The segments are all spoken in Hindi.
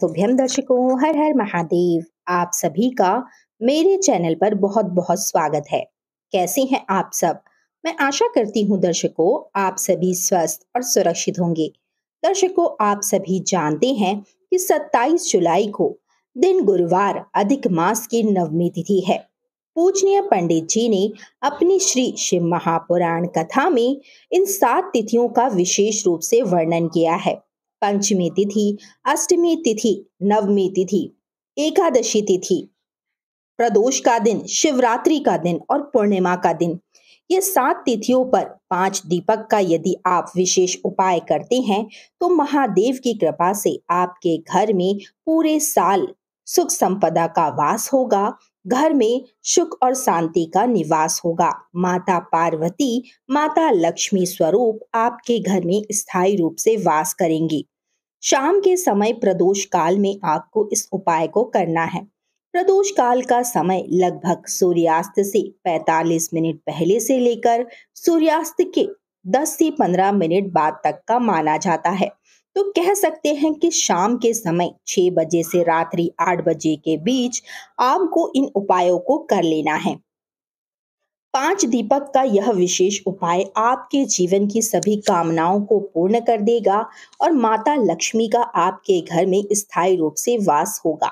शुभम तो दर्शकों हर हर महादेव आप सभी का मेरे चैनल पर बहुत बहुत स्वागत है कैसे हैं आप सब मैं आशा करती हूं दर्शकों आप सभी स्वस्थ और सुरक्षित होंगे दर्शकों आप सभी जानते हैं कि 27 जुलाई को दिन गुरुवार अधिक मास की नवमी तिथि है पूजनीय पंडित जी ने अपनी श्री शिव महापुराण कथा में इन सात तिथियों का विशेष रूप से वर्णन किया है पंचमी तिथि अष्टमी तिथि नवमी तिथि एकादशी तिथि प्रदोष का दिन शिवरात्रि का दिन और पूर्णिमा का दिन ये सात तिथियों पर पांच दीपक का यदि आप विशेष उपाय करते हैं तो महादेव की कृपा से आपके घर में पूरे साल सुख संपदा का वास होगा घर में सुख और शांति का निवास होगा माता पार्वती माता लक्ष्मी स्वरूप आपके घर में स्थायी रूप से वास करेंगी शाम के समय प्रदोष काल में आपको इस उपाय को करना है प्रदोष काल का समय लगभग सूर्यास्त से 45 मिनट पहले से लेकर सूर्यास्त के 10 से 15 मिनट बाद तक का माना जाता है तो कह सकते हैं कि शाम के समय 6 बजे से रात्रि 8 बजे के बीच आपको इन उपायों को कर लेना है पांच दीपक का यह विशेष उपाय आपके जीवन की सभी कामनाओं को पूर्ण कर देगा और माता लक्ष्मी का आपके घर में स्थायी रूप से वास होगा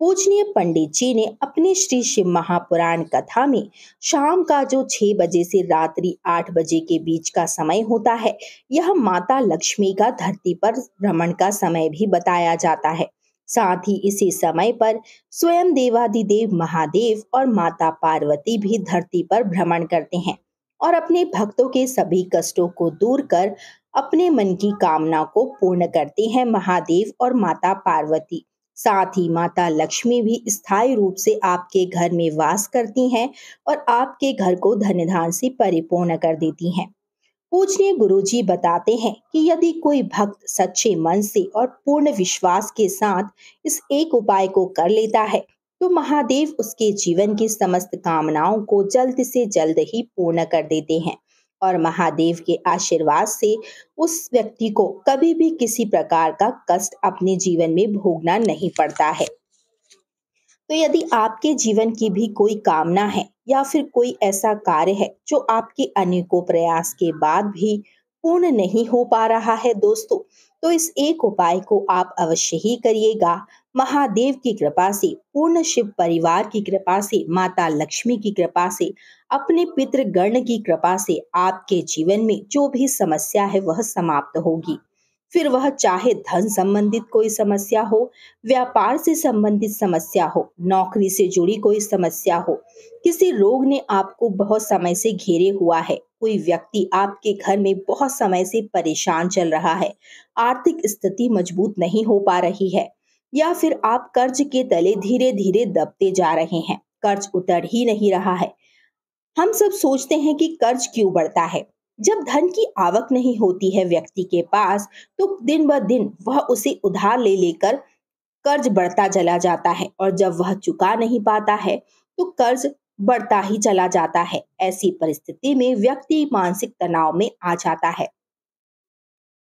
पूजनीय पंडित जी ने अपने श्री शिव महापुराण कथा में शाम का जो छह बजे से रात्रि आठ बजे के बीच का समय होता है यह माता लक्ष्मी का धरती पर भ्रमण का समय भी बताया जाता है साथ ही इसी समय पर स्वयं देवादिदेव महादेव और माता पार्वती भी धरती पर भ्रमण करते हैं और अपने भक्तों के सभी कष्टों को दूर कर अपने मन की कामना को पूर्ण करते हैं महादेव और माता पार्वती साथ ही माता लक्ष्मी भी स्थायी रूप से आपके घर में वास करती हैं और आपके घर को धन धान से परिपूर्ण कर देती हैं गुरु गुरुजी बताते हैं कि यदि कोई भक्त सच्चे मन से और पूर्ण विश्वास के साथ इस एक उपाय को कर लेता है तो महादेव उसके जीवन की समस्त कामनाओं को जल्द से जल्द ही पूर्ण कर देते हैं और महादेव के आशीर्वाद से उस व्यक्ति को कभी भी किसी प्रकार का कष्ट अपने जीवन में भोगना नहीं पड़ता है तो यदि आपके जीवन की भी कोई कामना है या फिर कोई ऐसा कार्य है जो आपके अनेकों प्रयास के बाद भी पूर्ण नहीं हो पा रहा है दोस्तों तो इस एक उपाय को आप अवश्य ही करिएगा महादेव की कृपा से पूर्ण शिव परिवार की कृपा से माता लक्ष्मी की कृपा से अपने पितृगण की कृपा से आपके जीवन में जो भी समस्या है वह समाप्त होगी फिर वह चाहे धन संबंधित कोई समस्या हो व्यापार से संबंधित समस्या हो नौकरी से जुड़ी कोई समस्या हो किसी रोग ने आपको बहुत समय से घेरे हुआ है कोई व्यक्ति आपके घर में बहुत समय से परेशान चल रहा है आर्थिक स्थिति मजबूत नहीं हो पा रही है या फिर आप कर्ज के तले धीरे धीरे दबते जा रहे हैं कर्ज उतर ही नहीं रहा है हम सब सोचते हैं कि कर्ज क्यों बढ़ता है जब धन की आवक नहीं होती है व्यक्ति के पास तो दिन ब दिन वह उसे उधार ले लेकर कर्ज बढ़ता चला जाता है और जब वह चुका नहीं पाता है तो कर्ज बढ़ता ही चला जाता है ऐसी परिस्थिति में व्यक्ति मानसिक तनाव में आ जाता है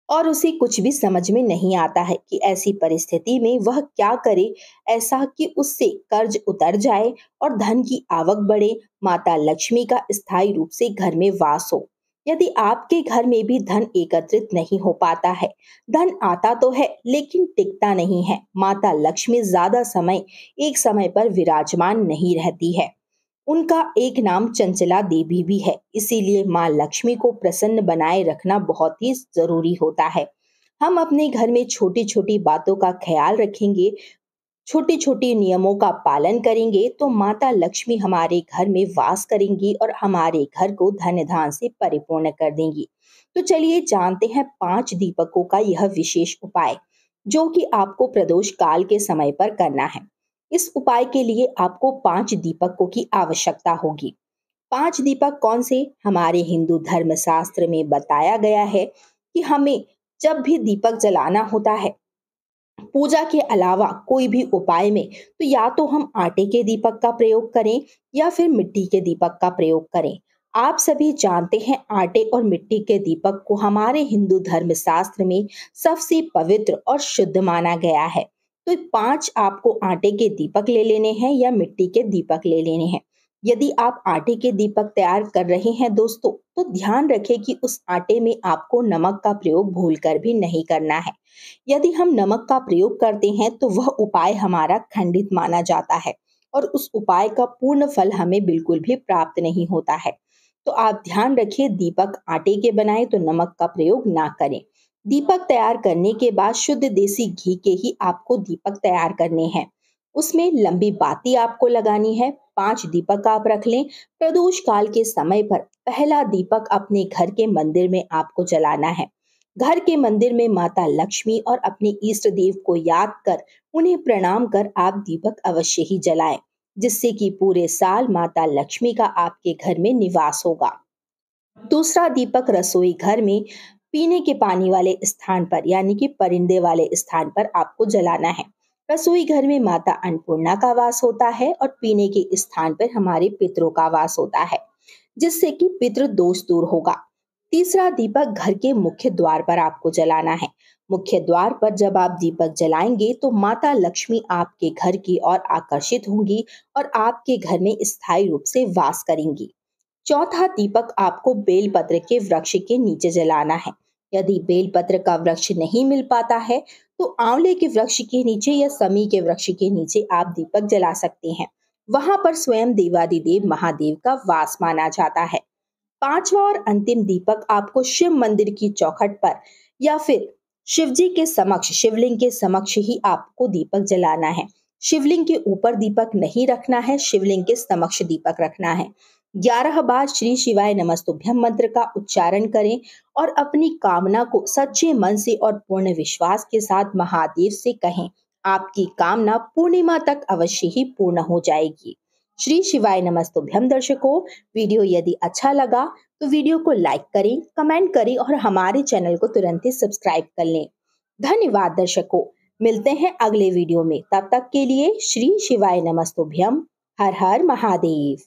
और उसे कुछ भी समझ में नहीं आता है कि ऐसी परिस्थिति में वह क्या करे ऐसा कि उससे कर्ज उतर जाए और धन की आवक बढ़े माता लक्ष्मी का स्थायी रूप से घर में वास हो यदि आपके घर में भी धन एकत्रित नहीं हो पाता है धन आता तो है लेकिन टिकता नहीं है माता लक्ष्मी ज्यादा समय एक समय पर विराजमान नहीं रहती है उनका एक नाम चंचला देवी भी है इसीलिए माँ लक्ष्मी को प्रसन्न बनाए रखना बहुत ही जरूरी होता है हम अपने घर में छोटी छोटी बातों का ख्याल रखेंगे छोटे छोटे नियमों का पालन करेंगे तो माता लक्ष्मी हमारे घर में वास करेंगी और हमारे घर को धन धान से परिपूर्ण कर देंगी तो चलिए जानते हैं पांच दीपकों का यह विशेष उपाय जो कि आपको प्रदोष काल के समय पर करना है इस उपाय के लिए आपको पांच दीपकों की आवश्यकता होगी पांच दीपक कौन से हमारे हिंदू धर्म शास्त्र में बताया गया है कि हमें जब भी दीपक जलाना होता है पूजा के अलावा कोई भी उपाय में तो या तो हम आटे के दीपक का प्रयोग करें या फिर मिट्टी के दीपक का प्रयोग करें आप सभी जानते हैं आटे और मिट्टी के दीपक को हमारे हिंदू धर्म शास्त्र में सबसे पवित्र और शुद्ध माना गया है तो पांच आपको आटे के दीपक ले लेने हैं या मिट्टी के दीपक ले लेने हैं यदि आप आटे के दीपक तैयार कर रहे हैं दोस्तों तो ध्यान रखें कि उस आटे में आपको नमक का प्रयोग भूलकर भी नहीं करना है यदि हम नमक का प्रयोग करते हैं तो वह उपाय हमारा खंडित माना जाता है और उस उपाय का पूर्ण फल हमें बिल्कुल भी प्राप्त नहीं होता है तो आप ध्यान रखिए दीपक आटे के बनाए तो नमक का प्रयोग ना करें दीपक तैयार करने के बाद शुद्ध देसी घी के ही आपको दीपक तैयार करने हैं उसमें लंबी बाती आपको लगानी है पांच दीपक आप रख लें प्रदोष काल के समय पर पहला दीपक अपने घर के मंदिर में आपको जलाना है घर के मंदिर में माता लक्ष्मी और अपने इष्ट देव को याद कर उन्हें प्रणाम कर आप दीपक अवश्य ही जलाएं जिससे कि पूरे साल माता लक्ष्मी का आपके घर में निवास होगा दूसरा दीपक रसोई घर में पीने के पानी वाले स्थान पर यानी कि परिंदे वाले स्थान पर आपको जलाना है रसोई घर में माता अन्नपूर्णा का वास होता है और पीने के स्थान पर हमारे पितरों का वास होता है जिससे कि पितृ दोष दूर होगा तीसरा दीपक घर के मुख्य द्वार पर आपको जलाना है मुख्य द्वार पर जब आप दीपक जलाएंगे तो माता लक्ष्मी आपके घर की ओर आकर्षित होंगी और आपके घर में स्थायी रूप से वास करेंगी चौथा दीपक आपको बेलपत्र के वृक्ष के नीचे जलाना है यदि बेलपत्र का वृक्ष नहीं मिल पाता है तो आंवले के वृक्ष के नीचे या समी के वृक्ष के नीचे आप दीपक जला सकते हैं वहां पर स्वयं देवादिदेव महादेव का वास माना जाता है पांचवा और अंतिम दीपक आपको शिव मंदिर की चौखट पर या फिर शिवजी के समक्ष शिवलिंग के समक्ष ही आपको दीपक जलाना है शिवलिंग के ऊपर दीपक नहीं रखना है शिवलिंग के समक्ष दीपक रखना है ग्यारह बार श्री शिवाय नमस्तुभ्यम मंत्र का उच्चारण करें और अपनी कामना को सच्चे मन से और पूर्ण विश्वास के साथ महादेव से कहें आपकी कामना पूर्णिमा तक अवश्य ही पूर्ण हो जाएगी श्री शिवाय नमस्तुभ्यम दर्शकों वीडियो यदि अच्छा लगा तो वीडियो को लाइक करें कमेंट करें और हमारे चैनल को तुरंत ही सब्सक्राइब कर लें धन्यवाद दर्शकों मिलते हैं अगले वीडियो में तब तक के लिए श्री शिवाय नमस्तुभ्यम हर हर महादेव